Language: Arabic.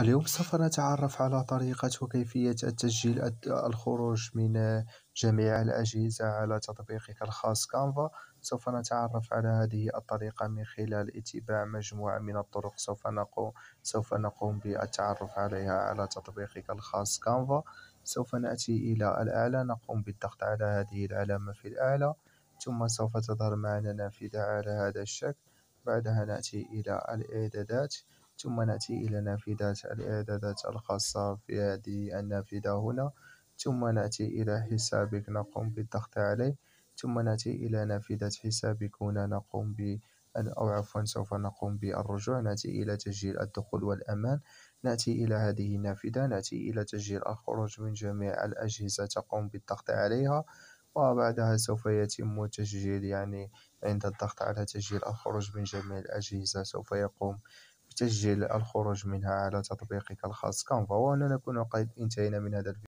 اليوم سوف نتعرف على طريقة وكيفية التسجيل الخروج من جميع الأجهزة على تطبيقك الخاص كانفا سوف نتعرف على هذه الطريقة من خلال اتباع مجموعة من الطرق سوف نقوم سوف نقوم بالتعرف عليها على تطبيقك الخاص كانفا سوف نأتي إلى الأعلى نقوم بالضغط على هذه العلامة في الأعلى ثم سوف تظهر معنا نافذة على هذا الشكل بعدها نأتي إلى الإعدادات ثم نأتي إلى نافذة الإعدادات الخاصة في هذه النافذة هنا ثم نأتي إلى حسابك نقوم بالضغط عليه ثم نأتي إلى نافذة حسابك هنا نقوم ب أو عفوا سوف نقوم بالرجوع نأتي إلى تسجيل الدخول والأمان نأتي إلى هذه النافذة نأتي إلى تسجيل الخروج من جميع الأجهزة تقوم بالضغط عليها وبعدها سوف يتم تسجيل يعني عند الضغط على تسجيل الخروج من جميع الأجهزة سوف يقوم سجّل الخروج منها على تطبيقك الخاص كانفا وهنا نكون قد انتهينا من هذا الفيديو